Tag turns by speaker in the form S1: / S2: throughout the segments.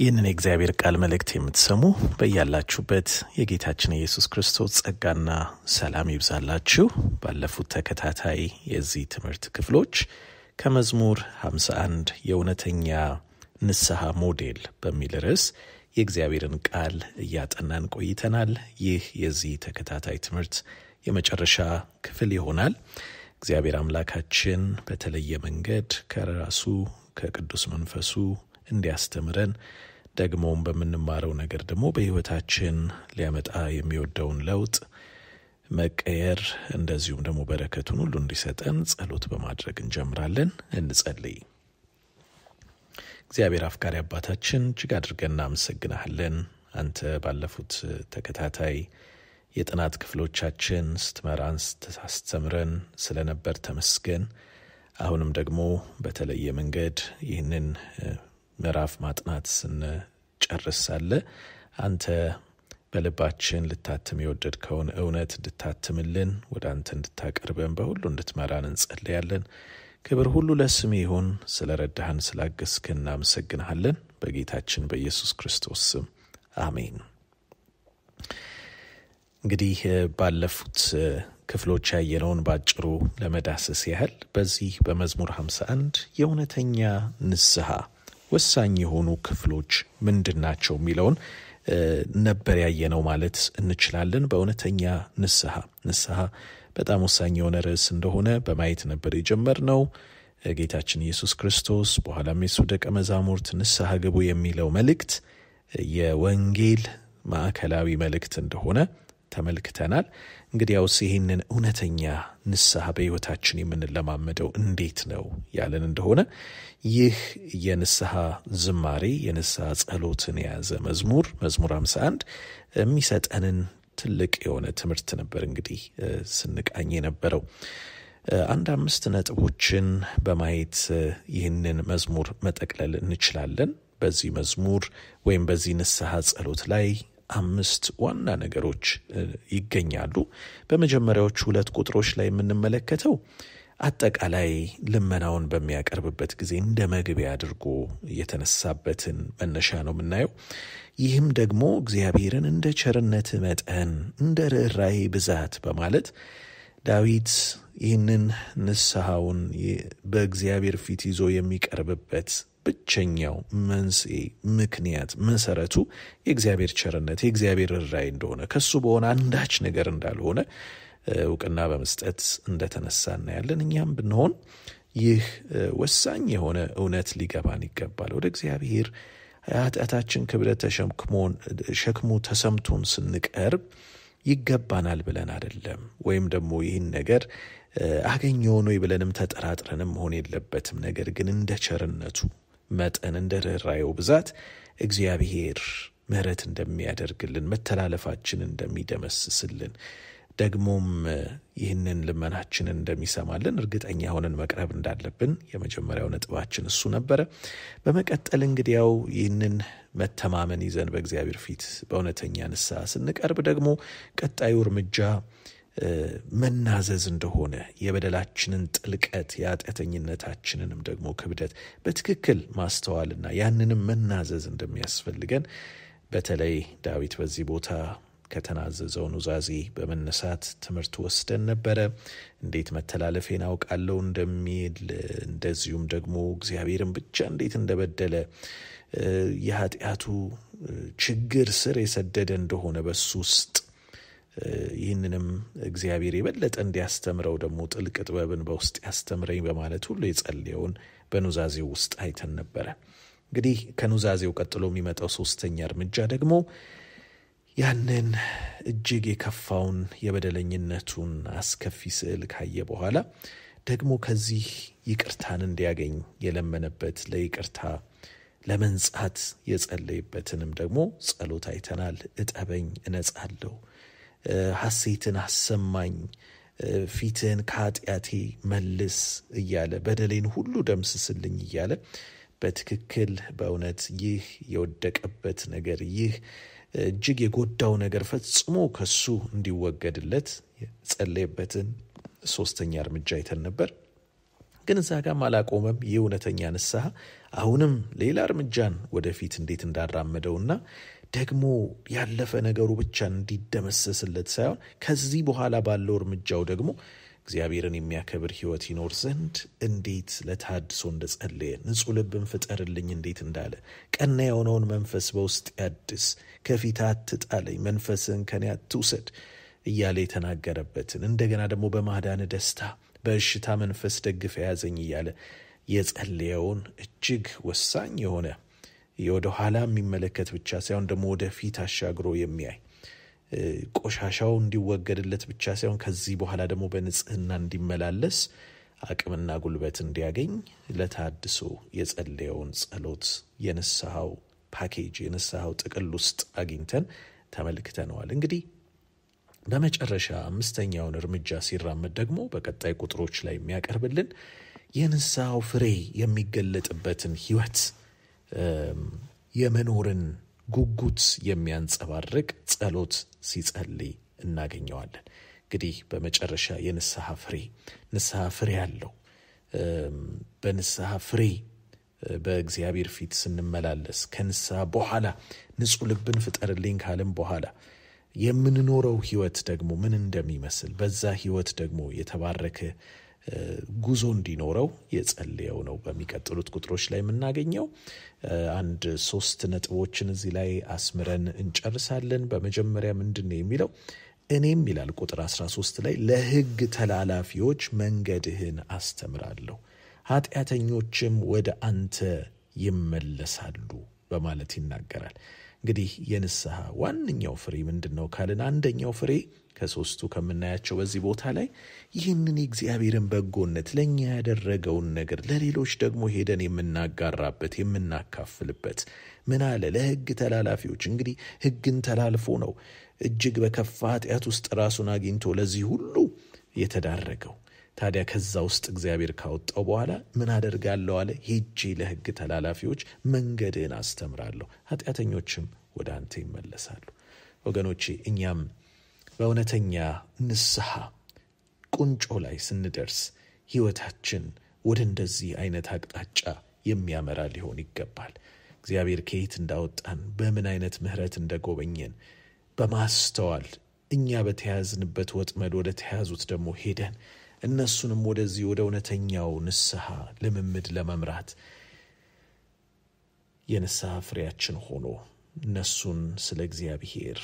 S1: ይህንን የእግዚአብሔር ቃል መልእክት የምትሰሙ በያላችሁበት የጌታችን የኢየሱስ ክርስቶስ ጸጋና ሰላም ይብዛላችሁ። ባለፉት ተከታታይ የዚህ ትምህርት ክፍሎች ከመዝሙር 51 የእውነተኛ ንስሐ ሞዴል በሚል ርዕስ የእግዚአብሔርን ቃል እያጠናን ቆይተናል። ይህ የዚህ ተከታታይ ትምህርት የመጨረሻ ክፍል ይሆናል። እግዚአብሔር አምላካችን በተለየ መንገድ ከራሱ ከቅዱስ መንፈሱ እንዲያስተምረን ደግሞም በምንማረው ነገር ደግሞ በህይወታችን ሊያመጣ የሚወደውን ለውጥ መቀየር እንደዚሁም ደግሞ በረከቱን ሁሉ እንዲሰጠን ጸሎት በማድረግ እንጀምራለን። እንጸልይ። እግዚአብሔር አፍቃሪ አባታችን እጅግ አድርገን እናመሰግናሃለን። አንተ ባለፉት ተከታታይ የጥናት ክፍሎቻችን ስትመራን ስታስተምረን ስለነበር ተመስገን። አሁንም ደግሞ በተለየ መንገድ ይህንን ምዕራፍ ማጥናት ስንጨርስ አለ አንተ በልባችን ልታትም የወደድከውን እውነት እንድታትምልን ወደ አንተ እንድታቀርበን በሁሉ እንድትመራን እንጸልያለን። ክብር ሁሉ ለስም ይሁን። ስለ ረዳህን ስላገስክን እናመሰግንሃለን። በጌታችን በኢየሱስ ክርስቶስ ስም አሜን። እንግዲህ ባለፉት ክፍሎች ያየነውን ባጭሩ ለመዳሰስ ያህል በዚህ በመዝሙር 51 የእውነተኛ ንስሐ ወሳኝ የሆኑ ክፍሎች ምንድን ናቸው የሚለውን ነበር ያየ ነው ማለት እንችላለን። በእውነተኛ ንስሐ ንስሐ በጣም ወሳኝ የሆነ ርዕስ እንደሆነ በማየት ነበር የጀመር ነው። ጌታችን ኢየሱስ ክርስቶስ በኋላም የሱ ደቀ መዛሙርት ንስሐ ግቡ የሚለው መልእክት የወንጌል ማዕከላዊ መልእክት እንደሆነ ተመልክተናል። እንግዲያውስ ይህንን እውነተኛ ንስሐ በሕይወታችን የምንለማመደው እንዴት ነው ያለን እንደሆነ ይህ የንስሐ ዝማሬ የንስሐ ጸሎትን የያዘ መዝሙር መዝሙር 51 የሚሰጠንን ትልቅ የሆነ ትምህርት ነበር እንግዲህ ስንቃኝ የነበረው። አንድ አምስት ነጥቦችን በማየት ይህንን መዝሙር መጠቅለል እንችላለን። በዚህ መዝሙር ወይም በዚህ ንስሐ ጸሎት ላይ አምስት ዋና ነገሮች ይገኛሉ። በመጀመሪያዎቹ ሁለት ቁጥሮች ላይ የምንመለከተው አጠቃላይ ልመናውን በሚያቀርብበት ጊዜ እንደ መግቢያ አድርጎ የተነሳበትን መነሻ ነው የምናየው። ይህም ደግሞ እግዚአብሔርን እንደ ቸርነት መጠን እንደ ርኅራኄ ብዛት በማለት ዳዊት ይህንን ንስሐውን በእግዚአብሔር ፊት ይዞ የሚቀርብበት ብቸኛው መንስኤ፣ ምክንያት፣ መሰረቱ የእግዚአብሔር ቸርነት የእግዚአብሔር ራይ እንደሆነ ከሱ በሆነ አንዳች ነገር እንዳልሆነ እውቅና በመስጠት እንደተነሳ እናያለን። እኛም ብንሆን ይህ ወሳኝ የሆነ እውነት ሊገባን ይገባል። ወደ እግዚአብሔር ኃጢአታችን ክብደት ተሸክሞን ሸክሙ ተሰምቶን ስንቀርብ ይገባናል ብለን አይደለም፣ ወይም ደግሞ ይህን ነገር አገኘ ሆኖ ብለንም ተጠራጥረንም መሆን የለበትም። ነገር ግን እንደ ቸርነቱ መጠን እንደ ርኅራኄው ብዛት እግዚአብሔር ምሕረት እንደሚያደርግልን መተላለፋችን እንደሚደመስስልን ደግሞም ይህንን ልመናችንን እንደሚሰማልን እርግጠኛ ሆነን መቅረብ እንዳለብን የመጀመሪያው ነጥባችን እሱ ነበረ። በመቀጠል እንግዲያው ይህንን መተማመን ይዘን በእግዚአብሔር ፊት በእውነተኛ ንስሐ ስንቀርብ ደግሞ ቀጣዩ እርምጃ መናዘዝ እንደሆነ የበደላችንን ጥልቀት የአጢአተኝነታችንንም ደግሞ ክብደት በትክክል ማስተዋልና ያንንም መናዘዝ እንደሚያስፈልገን በተለይ ዳዊት በዚህ ቦታ ከተናዘዘው ኑዛዜ በመነሳት ትምህርት ወስደን ነበረ። እንዴት መተላለፌን አውቃለው እንደሚል እንደዚሁም ደግሞ እግዚአብሔርን ብቻ እንዴት እንደበደለ የኃጢአቱ ችግር ስር የሰደደ እንደሆነ በሱ ውስጥ ይህንንም እግዚአብሔር የበለጠ እንዲያስተምረው ደግሞ ጥልቅ ጥበብን በውስጥ ያስተምረኝ በማለት ሁሉ የጸለየውን በኑዛዜው ውስጥ አይተን ነበረ። እንግዲህ ከኑዛዜው ቀጥሎ የሚመጣው ሶስተኛ እርምጃ ደግሞ ያንን እጅግ የከፋውን የበደለኝነቱን አስከፊ ስዕል ካየ በኋላ ደግሞ ከዚህ ይቅርታን እንዲያገኝ የለመነበት ለይቅርታ ለመንጻት የጸለይበትንም ደግሞ ጸሎት አይተናል። እጠበኝ እነጻለሁ ሐሴትን አሰማኝ፣ ፊትህን ከኃጢአቴ መልስ እያለ በደሌን ሁሉ ደምስስልኝ እያለ በትክክል በእውነት ይህ የወደቀበት ነገር ይህ እጅግ የጎዳው ነገር ፈጽሞ ከሱ እንዲወገድለት ጸለየበትን ሶስተኛ እርምጃ አይተን ነበር። ግን እዛ ጋም አላቆመም። ይህ እውነተኛ ንስሐ አሁንም ሌላ እርምጃን ወደፊት እንዴት እንዳራመደውና ደግሞ ያለፈ ነገሩ ብቻ እንዲደመሰስለት ሳይሆን ከዚህ በኋላ ባለው እርምጃው ደግሞ እግዚአብሔርን የሚያከብር ህይወት ይኖር ዘንድ እንዴት ለታድሶ እንደጸለየ ንጹሕ ልብን ፍጠርልኝ እንዴት እንዳለ ቀና የሆነውን መንፈስ በውስጥ ያድስ፣ ከፊት አትጣለኝ፣ መንፈስን ከኔ አትውሰድ እያለ የተናገረበትን እንደገና ደግሞ በማዳን ደስታ በእሽታ መንፈስ ደግፈ ያዘኝ እያለ የጸለየውን እጅግ ወሳኝ የሆነ ወደ ኋላ የሚመለከት ብቻ ሳይሆን ደግሞ ወደፊት አሻግሮ የሚያይ ቆሻሻው እንዲወገድለት ብቻ ሳይሆን ከዚህ በኋላ ደግሞ በንጽህና እንዲመላለስ አቅምና ጉልበት እንዲያገኝ ለታድሶ የጸለየውን ጸሎት የንስሐው ፓኬጅ የንስሐው ጥቅል ውስጥ አግኝተን ተመልክተነዋል። እንግዲህ በመጨረሻ አምስተኛውን እርምጃ ሲራመድ ደግሞ በቀጣይ ቁጥሮች ላይ የሚያቀርብልን የንስሐው ፍሬ የሚገለጥበትን ህይወት የመኖርን ጉጉት የሚያንጸባርቅ ጸሎት ሲጸልይ እናገኘዋለን። እንግዲህ በመጨረሻ የንስሐ ፍሬ ንስሐ ፍሬ አለው። በንስሐ ፍሬ በእግዚአብሔር ፊት ስንመላለስ ከንስሐ በኋላ ንጹሕ ልብን ፍጠርልኝ ካለም በኋላ የምንኖረው ህይወት ደግሞ ምን እንደሚመስል በዛ ህይወት ደግሞ የተባረከ ጉዞ እንዲኖረው የጸለየው ነው። በሚቀጥሉት ቁጥሮች ላይ የምናገኘው አንድ ሶስት ነጥቦችን እዚህ ላይ አስምረን እንጨርሳለን። በመጀመሪያ ምንድን ነው የሚለው እኔም ይላል ቁጥር 13 ላይ ለሕግ ተላላፊዎች መንገድህን አስተምራለሁ፣ ኃጢአተኞችም ወደ አንተ ይመለሳሉ በማለት ይናገራል። እንግዲህ የንስሐ ዋነኛው ፍሬ ምንድን ነው ካልን አንደኛው ፍሬ ከሶስቱ ከምናያቸው በዚህ ቦታ ላይ ይህንን የእግዚአብሔርን በጎነት ለእኛ ያደረገውን ነገር ለሌሎች ደግሞ ሄደን የምናጋራበት የምናካፍልበት ምን አለ ለህግ ተላላፊዎች እንግዲህ ህግን ተላልፎ ነው እጅግ በከፋ ኃጢአት ውስጥ ራሱን አግኝቶ ለዚህ ሁሉ የተዳረገው ታዲያ ከዛ ውስጥ እግዚአብሔር ካወጣው በኋላ ምን አደርጋለሁ አለ? ሄጄ ለህግ ተላላፊዎች መንገድህን አስተምራለሁ፣ ኃጢአተኞችም ወደ አንተ ይመለሳሉ። ወገኖቼ እኛም በእውነተኛ ንስሐ ቁንጮ ላይ ስንደርስ ህይወታችን ወደ እንደዚህ አይነት አቅጣጫ የሚያመራ ሊሆን ይገባል። እግዚአብሔር ከየት እንዳወጣን በምን አይነት ምህረት እንደጎበኘን በማስተዋል እኛ በተያዝንበት ወጥመድ ወደ ተያዙት ደግሞ ሄደን እነሱንም ወደዚህ ወደ እውነተኛው ንስሐ ልምምድ ለመምራት የንስሐ ፍሬያችን ሆኖ እነሱን ስለ እግዚአብሔር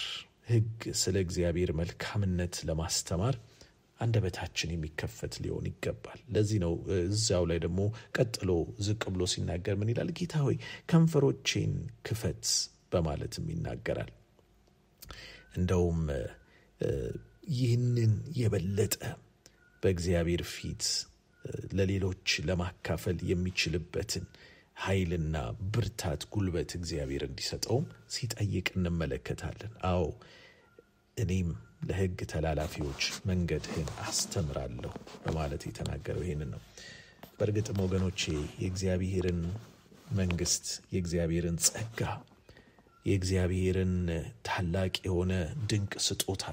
S1: ሕግ ስለ እግዚአብሔር መልካምነት ለማስተማር አንደበታችን የሚከፈት ሊሆን ይገባል። ለዚህ ነው እዚያው ላይ ደግሞ ቀጥሎ ዝቅ ብሎ ሲናገር ምን ይላል? ጌታ ሆይ ከንፈሮቼን ክፈት በማለትም ይናገራል። እንደውም ይህንን የበለጠ በእግዚአብሔር ፊት ለሌሎች ለማካፈል የሚችልበትን ኃይልና ብርታት፣ ጉልበት እግዚአብሔር እንዲሰጠውም ሲጠይቅ እንመለከታለን። አዎ እኔም ለሕግ ተላላፊዎች መንገድህን አስተምራለሁ በማለት የተናገረው ይህንን ነው። በእርግጥም ወገኖቼ የእግዚአብሔርን መንግስት፣ የእግዚአብሔርን ጸጋ፣ የእግዚአብሔርን ታላቅ የሆነ ድንቅ ስጦታ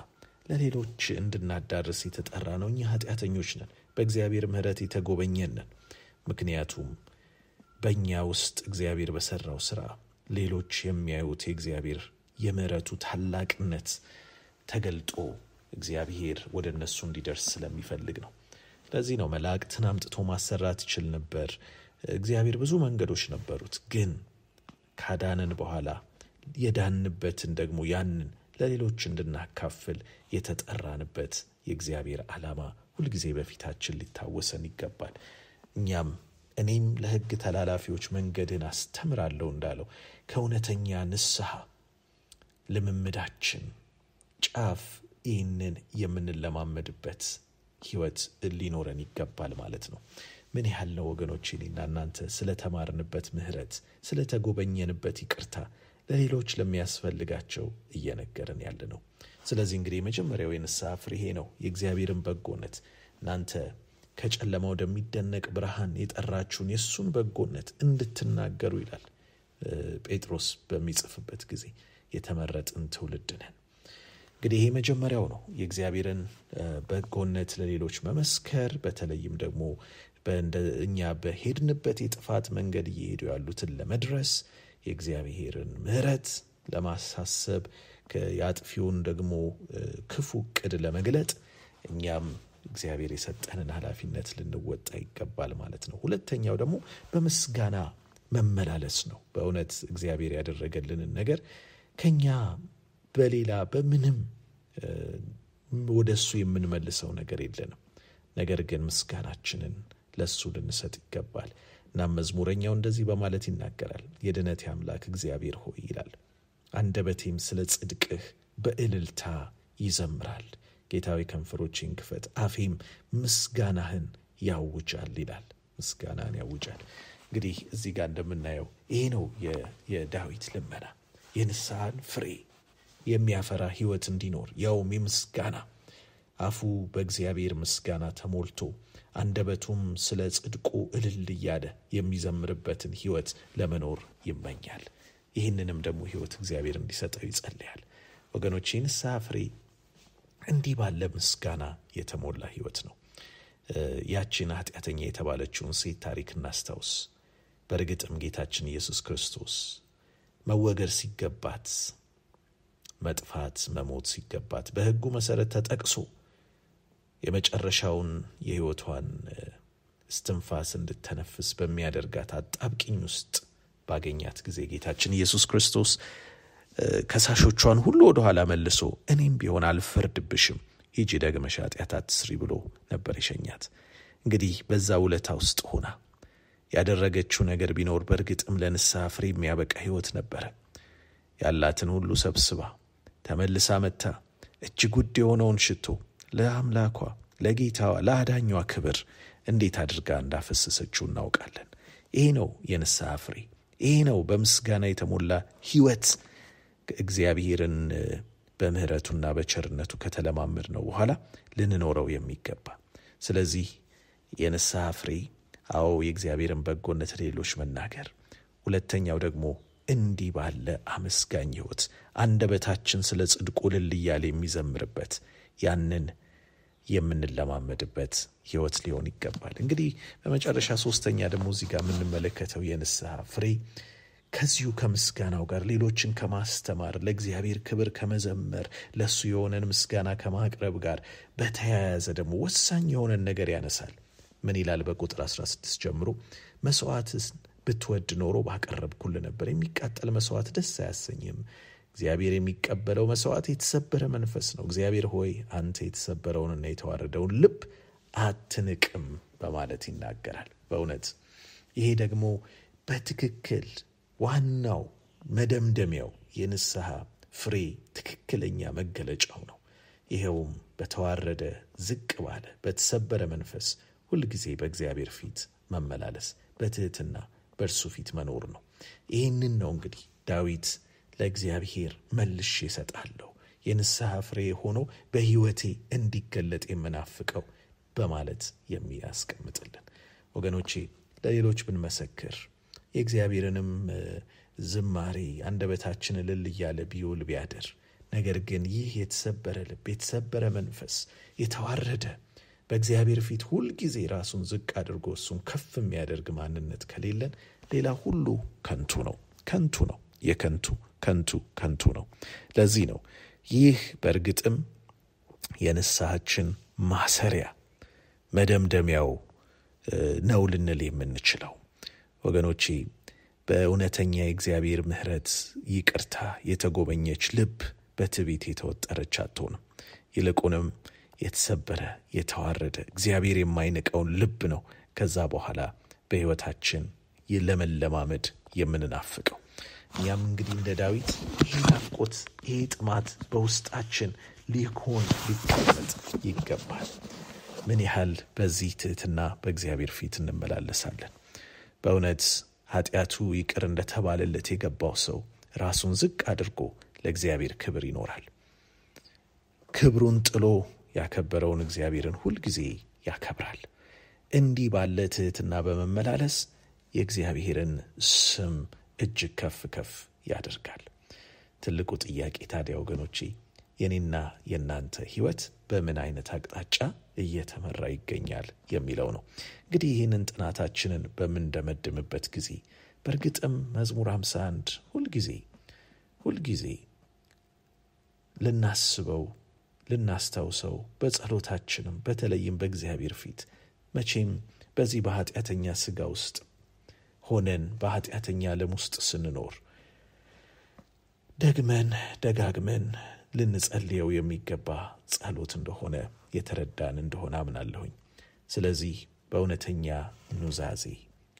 S1: ለሌሎች እንድናዳርስ የተጠራ ነው። እኛ ኃጢአተኞች ነን፣ በእግዚአብሔር ምሕረት የተጎበኘን ነን። ምክንያቱም በእኛ ውስጥ እግዚአብሔር በሰራው ስራ ሌሎች የሚያዩት የእግዚአብሔር የምሕረቱ ታላቅነት ተገልጦ እግዚአብሔር ወደ እነሱ እንዲደርስ ስለሚፈልግ ነው። ለዚህ ነው መላእክትን አምጥቶ ማሰራት ይችል ነበር። እግዚአብሔር ብዙ መንገዶች ነበሩት። ግን ካዳንን በኋላ የዳንበትን ደግሞ ያንን ለሌሎች እንድናካፍል የተጠራንበት የእግዚአብሔር ዓላማ ሁልጊዜ በፊታችን ሊታወሰን ይገባል። እኛም እኔም ለሕግ ተላላፊዎች መንገድን አስተምራለሁ እንዳለው ከእውነተኛ ንስሐ ልምምዳችን ጫፍ ይህንን የምንለማመድበት ህይወት ሊኖረን ይገባል ማለት ነው። ምን ያህል ነው ወገኖች፣ እኔና እናንተ ስለተማርንበት ምህረት ስለተጎበኘንበት ይቅርታ ለሌሎች ለሚያስፈልጋቸው እየነገረን ያለ ነው። ስለዚህ እንግዲህ የመጀመሪያው የንስሐ ፍሬሄ ነው፣ የእግዚአብሔርን በጎነት እናንተ ከጨለማ ወደሚደነቅ ብርሃን የጠራችሁን የእሱን በጎነት እንድትናገሩ ይላል ጴጥሮስ በሚጽፍበት ጊዜ የተመረጥን ትውልድ ነን። እንግዲህ ይሄ መጀመሪያው ነው፣ የእግዚአብሔርን በጎነት ለሌሎች መመስከር፣ በተለይም ደግሞ እኛ በሄድንበት የጥፋት መንገድ እየሄዱ ያሉትን ለመድረስ የእግዚአብሔርን ምሕረት ለማሳሰብ የአጥፊውን ደግሞ ክፉ ቅድ ለመግለጥ እኛም እግዚአብሔር የሰጠንን ኃላፊነት ልንወጣ ይገባል ማለት ነው። ሁለተኛው ደግሞ በምስጋና መመላለስ ነው። በእውነት እግዚአብሔር ያደረገልንን ነገር ከኛ በሌላ በምንም ወደ እሱ የምንመልሰው ነገር የለንም። ነገር ግን ምስጋናችንን ለእሱ ልንሰጥ ይገባል። እናም መዝሙረኛው እንደዚህ በማለት ይናገራል። የድነቴ አምላክ እግዚአብሔር ሆይ ይላል። አንደበቴም ስለ ጽድቅህ በእልልታ ይዘምራል። ጌታዊ ከንፈሮችን ክፈት፣ አፌም ምስጋናህን ያውጃል ይላል። ምስጋናህን ያውጃል። እንግዲህ እዚህ ጋር እንደምናየው ይሄ ነው የዳዊት ልመና፣ የንስሐን ፍሬ የሚያፈራ ህይወት እንዲኖር ያውም የምስጋና አፉ በእግዚአብሔር ምስጋና ተሞልቶ አንደበቱም ስለ ጽድቁ እልል እያለ የሚዘምርበትን ህይወት ለመኖር ይመኛል። ይህንንም ደግሞ ህይወት እግዚአብሔር እንዲሰጠው ይጸልያል። ወገኖች የንስሐ ፍሬ እንዲህ ባለ ምስጋና የተሞላ ህይወት ነው። ያችን ኃጢአተኛ የተባለችውን ሴት ታሪክ እናስታውስ። በእርግጥም ጌታችን ኢየሱስ ክርስቶስ መወገድ ሲገባት፣ መጥፋት መሞት ሲገባት በህጉ መሰረት ተጠቅሶ የመጨረሻውን የህይወቷን እስትንፋስ እንድተነፍስ በሚያደርጋት አጣብቅኝ ውስጥ ባገኛት ጊዜ ጌታችን ኢየሱስ ክርስቶስ ከሳሾቿን ሁሉ ወደኋላ መልሶ እኔም ቢሆን አልፈርድብሽም፣ ሂጂ ደግመሽ ኃጢአት አትስሪ ብሎ ነበር የሸኛት። እንግዲህ በዛ ውለታ ውስጥ ሆና ያደረገችው ነገር ቢኖር በእርግጥም ለንስሐ ፍሬ የሚያበቃ ህይወት ነበረ። ያላትን ሁሉ ሰብስባ ተመልሳ መታ እጅግ ውድ የሆነውን ሽቶ ለአምላኳ ለጌታዋ ለአዳኟ ክብር እንዴት አድርጋ እንዳፈሰሰችው እናውቃለን። ይሄ ነው የንስሐ ፍሬ። ይሄ ነው በምስጋና የተሞላ ህይወት። እግዚአብሔርን በምህረቱና በቸርነቱ ከተለማመድ ነው በኋላ ልንኖረው የሚገባ። ስለዚህ የንስሐ ፍሬ አዎ፣ የእግዚአብሔርን በጎነት ሌሎች መናገር። ሁለተኛው ደግሞ እንዲህ ባለ አመስጋኝ ህይወት አንደበታችን ስለ ጽድቁ እልል እያለ የሚዘምርበት ያንን የምንለማመድበት ህይወት ሊሆን ይገባል። እንግዲህ በመጨረሻ ሶስተኛ ደግሞ እዚህ ጋር የምንመለከተው የንስሐ ፍሬ ከዚሁ ከምስጋናው ጋር ሌሎችን ከማስተማር ለእግዚአብሔር ክብር ከመዘመር ለእሱ የሆነን ምስጋና ከማቅረብ ጋር በተያያዘ ደግሞ ወሳኝ የሆነን ነገር ያነሳል። ምን ይላል? በቁጥር 16 ጀምሮ መስዋዕትስ ብትወድ ኖሮ ባቀረብኩል ነበር፣ የሚቃጠል መስዋዕት ደስ አያሰኝም እግዚአብሔር የሚቀበለው መስዋዕት የተሰበረ መንፈስ ነው። እግዚአብሔር ሆይ አንተ የተሰበረውንና የተዋረደውን ልብ አትንቅም በማለት ይናገራል። በእውነት ይሄ ደግሞ በትክክል ዋናው መደምደሚያው የንስሐ ፍሬ ትክክለኛ መገለጫው ነው። ይኸውም በተዋረደ ዝቅ ባለ በተሰበረ መንፈስ ሁልጊዜ በእግዚአብሔር ፊት መመላለስ፣ በትህትና በእርሱ ፊት መኖር ነው። ይህንን ነው እንግዲህ ዳዊት ለእግዚአብሔር መልሼ እሰጣለሁ፣ የንስሐ ፍሬ ሆኖ በሕይወቴ እንዲገለጥ የምናፍቀው በማለት የሚያስቀምጥልን ወገኖቼ፣ ለሌሎች ብንመሰክር የእግዚአብሔርንም ዝማሬ አንደበታችን እልል እያለ ቢውል ቢያድር፣ ነገር ግን ይህ የተሰበረ ልብ፣ የተሰበረ መንፈስ፣ የተዋረደ በእግዚአብሔር ፊት ሁልጊዜ ራሱን ዝቅ አድርጎ እሱን ከፍ የሚያደርግ ማንነት ከሌለን ሌላ ሁሉ ከንቱ ነው፣ ከንቱ ነው፣ የከንቱ ከንቱ ከንቱ ነው። ለዚህ ነው ይህ በእርግጥም የንስሐችን ማሰሪያ መደምደሚያው ነው ልንል የምንችለው ወገኖቼ። በእውነተኛ የእግዚአብሔር ምሕረት ይቅርታ የተጎበኘች ልብ በትዕቢት የተወጠረች አትሆንም። ይልቁንም የተሰበረ የተዋረደ እግዚአብሔር የማይንቀውን ልብ ነው ከዛ በኋላ በሕይወታችን ለመለማመድ የምንናፍቀው። እኛም እንግዲህ እንደ ዳዊት ይህ ናፍቆት ይህ ጥማት በውስጣችን ሊሆን ሊቀመጥ ይገባል። ምን ያህል በዚህ ትህትና በእግዚአብሔር ፊት እንመላለሳለን? በእውነት ኃጢአቱ ይቅር እንደተባለለት የገባው ሰው ራሱን ዝቅ አድርጎ ለእግዚአብሔር ክብር ይኖራል። ክብሩን ጥሎ ያከበረውን እግዚአብሔርን ሁልጊዜ ያከብራል። እንዲህ ባለ ትህትና በመመላለስ የእግዚአብሔርን ስም እጅግ ከፍ ከፍ ያደርጋል። ትልቁ ጥያቄ ታዲያ ወገኖቼ የኔና የእናንተ ህይወት በምን አይነት አቅጣጫ እየተመራ ይገኛል የሚለው ነው። እንግዲህ ይህንን ጥናታችንን በምንደመድምበት ጊዜ በእርግጥም መዝሙር 51 ሁልጊዜ ሁልጊዜ ልናስበው ልናስታውሰው በጸሎታችንም በተለይም በእግዚአብሔር ፊት መቼም በዚህ በኃጢአተኛ ስጋ ውስጥ ሆነን በኃጢአተኛ ዓለም ውስጥ ስንኖር ደግመን ደጋግመን ልንጸልየው የሚገባ ጸሎት እንደሆነ የተረዳን እንደሆነ አምናለሁኝ። ስለዚህ በእውነተኛ ኑዛዜ፣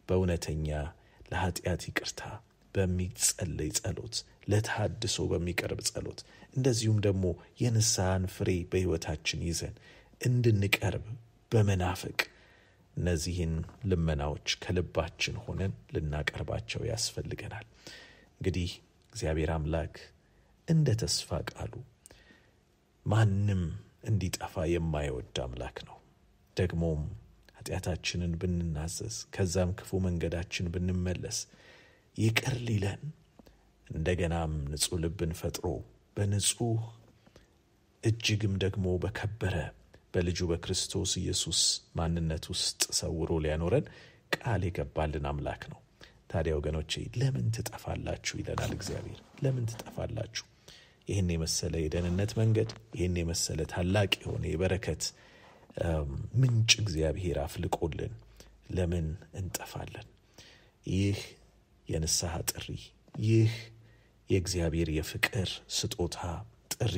S1: በእውነተኛ ለኃጢአት ይቅርታ በሚጸለይ ጸሎት፣ ለተሃድሶ በሚቀርብ ጸሎት፣ እንደዚሁም ደግሞ የንስሐን ፍሬ በሕይወታችን ይዘን እንድንቀርብ በመናፈቅ እነዚህን ልመናዎች ከልባችን ሆነን ልናቀርባቸው ያስፈልገናል። እንግዲህ እግዚአብሔር አምላክ እንደ ተስፋ ቃሉ ማንም እንዲጠፋ የማይወድ አምላክ ነው። ደግሞም ኃጢአታችንን ብንናዘዝ ከዛም ክፉ መንገዳችን ብንመለስ ይቅር ሊለን እንደገናም ንጹሕ ልብን ፈጥሮ በንጹሕ እጅግም ደግሞ በከበረ በልጁ በክርስቶስ ኢየሱስ ማንነት ውስጥ ሰውሮ ሊያኖረን ቃል የገባልን አምላክ ነው። ታዲያ ወገኖቼ ለምን ትጠፋላችሁ ይለናል እግዚአብሔር። ለምን ትጠፋላችሁ? ይህን የመሰለ የደህንነት መንገድ፣ ይህን የመሰለ ታላቅ የሆነ የበረከት ምንጭ እግዚአብሔር አፍልቆልን ለምን እንጠፋለን? ይህ የንስሐ ጥሪ፣ ይህ የእግዚአብሔር የፍቅር ስጦታ ጥሪ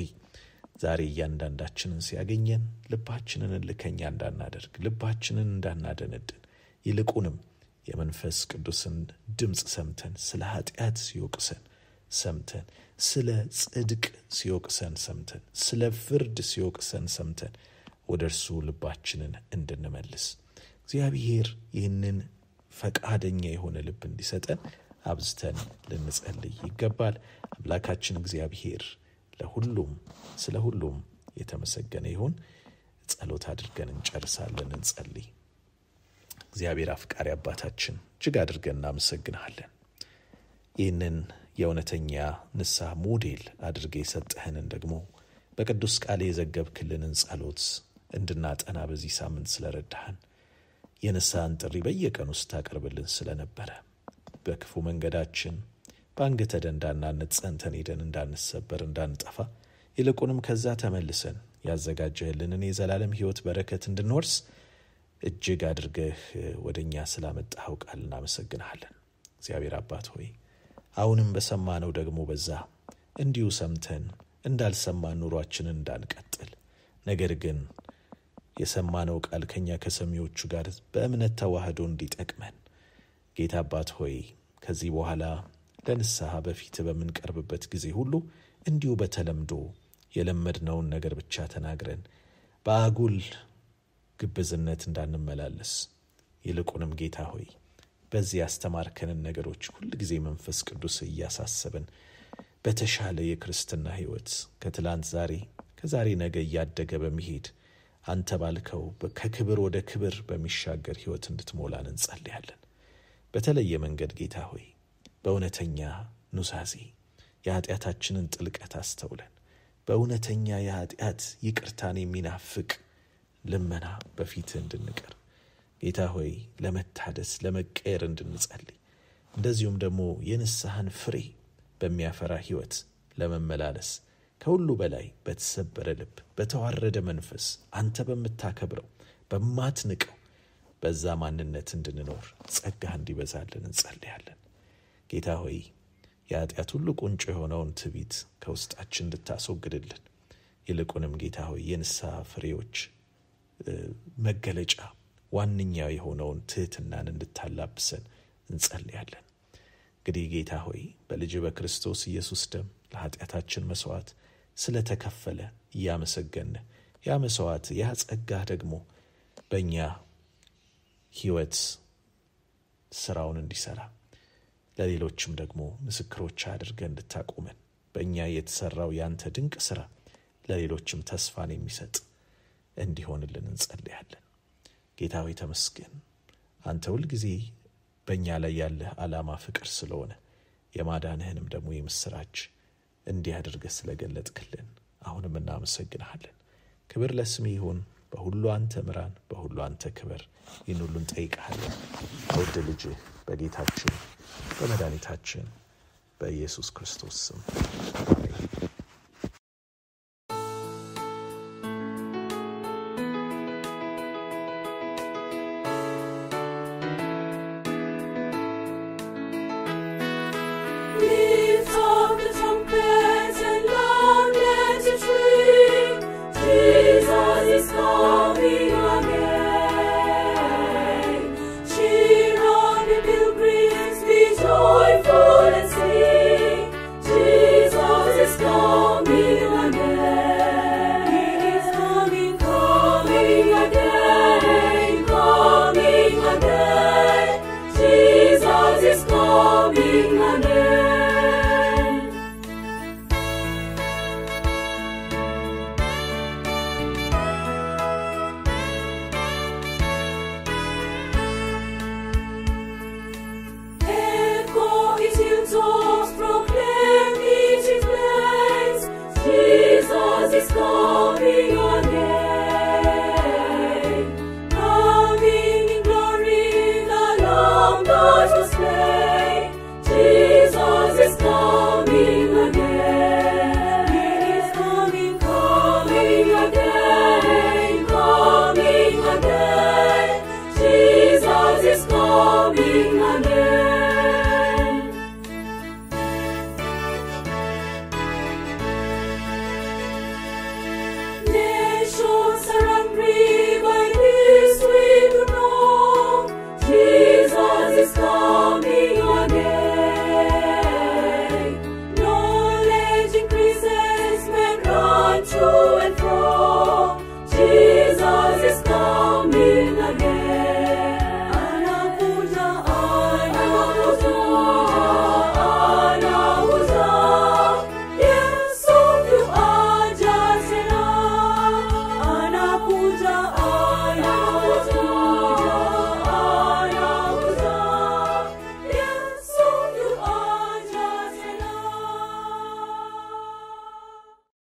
S1: ዛሬ እያንዳንዳችንን ሲያገኘን ልባችንን እልከኛ እንዳናደርግ ልባችንን እንዳናደነድን ይልቁንም የመንፈስ ቅዱስን ድምፅ ሰምተን ስለ ኃጢአት ሲወቅሰን ሰምተን ስለ ጽድቅ ሲወቅሰን ሰምተን ስለ ፍርድ ሲወቅሰን ሰምተን ወደ እርሱ ልባችንን እንድንመልስ እግዚአብሔር ይህንን ፈቃደኛ የሆነ ልብ እንዲሰጠን አብዝተን ልንጸልይ ይገባል። አምላካችን እግዚአብሔር ለሁሉም ስለ ሁሉም የተመሰገነ ይሁን። ጸሎት አድርገን እንጨርሳለን። እንጸልይ። እግዚአብሔር አፍቃሪ አባታችን እጅግ አድርገን እናመሰግንሃለን። ይህንን የእውነተኛ ንስሐ ሞዴል አድርገ የሰጠህንን ደግሞ በቅዱስ ቃል የዘገብክልንን ጸሎት እንድናጠና በዚህ ሳምንት ስለረዳህን የንስሐን ጥሪ በየቀን ውስጥ ታቀርብልን ስለነበረ በክፉ መንገዳችን በአንገተ ደንዳና ጸንተን ሄደን እንዳንሰበር እንዳንጠፋ፣ ይልቁንም ከዛ ተመልሰን ያዘጋጀህልንን የዘላለም ሕይወት በረከት እንድንወርስ እጅግ አድርገህ ወደ እኛ ስላመጣኸው ቃል እናመሰግንሃለን። እግዚአብሔር አባት ሆይ አሁንም በሰማነው ደግሞ በዛ እንዲሁ ሰምተን እንዳልሰማን ኑሯችንን እንዳንቀጥል፣ ነገር ግን የሰማነው ቃል ከኛ ከሰሚዎቹ ጋር በእምነት ተዋህዶ እንዲጠቅመን ጌታ አባት ሆይ ከዚህ በኋላ ለንስሐ በፊት በምንቀርብበት ጊዜ ሁሉ እንዲሁ በተለምዶ የለመድነውን ነገር ብቻ ተናግረን በአጉል ግብዝነት እንዳንመላለስ፣ ይልቁንም ጌታ ሆይ በዚህ ያስተማርከንን ነገሮች ሁል ጊዜ መንፈስ ቅዱስ እያሳሰብን በተሻለ የክርስትና ሕይወት ከትላንት ዛሬ ከዛሬ ነገ እያደገ በሚሄድ አንተ ባልከው ከክብር ወደ ክብር በሚሻገር ሕይወት እንድትሞላን እንጸልያለን። በተለየ መንገድ ጌታ ሆይ በእውነተኛ ኑዛዜ የኃጢአታችንን ጥልቀት አስተውለን በእውነተኛ የኃጢአት ይቅርታን የሚናፍቅ ልመና በፊት እንድንቀር ጌታ ሆይ ለመታደስ ለመቀየር እንድንጸልይ እንደዚሁም ደግሞ የንስሐን ፍሬ በሚያፈራ ህይወት ለመመላለስ ከሁሉ በላይ በተሰበረ ልብ በተዋረደ መንፈስ አንተ በምታከብረው በማትንቀው በዛ ማንነት እንድንኖር ጸጋህ እንዲበዛልን እንጸልያለን። ጌታ ሆይ የኃጢአት ሁሉ ቁንጮ የሆነውን ትቢት ከውስጣችን እንድታስወግድልን ይልቁንም ጌታ ሆይ የንስሐ ፍሬዎች መገለጫ ዋነኛው የሆነውን ትህትናን እንድታላብሰን እንጸልያለን። እንግዲህ ጌታ ሆይ በልጅ በክርስቶስ ኢየሱስ ደም ለኃጢአታችን መስዋዕት ስለተከፈለ እያመሰገነ ያ መስዋዕት ያ ጸጋህ ደግሞ በእኛ ህይወት ስራውን እንዲሰራ ለሌሎችም ደግሞ ምስክሮች አድርገ እንድታቆመን በእኛ የተሰራው ያንተ ድንቅ ስራ ለሌሎችም ተስፋን የሚሰጥ እንዲሆንልን እንጸልያለን። ጌታ ሆይ ተመስገን። አንተ ሁልጊዜ በእኛ ላይ ያለህ ዓላማ ፍቅር ስለሆነ የማዳንህንም ደግሞ የምስራች እንዲያደርገ ስለገለጥክልን አሁንም እናመሰግንሃለን። ክብር ለስሜ ይሁን። በሁሉ አንተ ምራን፣ በሁሉ አንተ ክበር። ይህን ሁሉን እንጠይቅሃለን በውድ ልጅህ በጌታችን በመድኃኒታችን በኢየሱስ ክርስቶስ ስም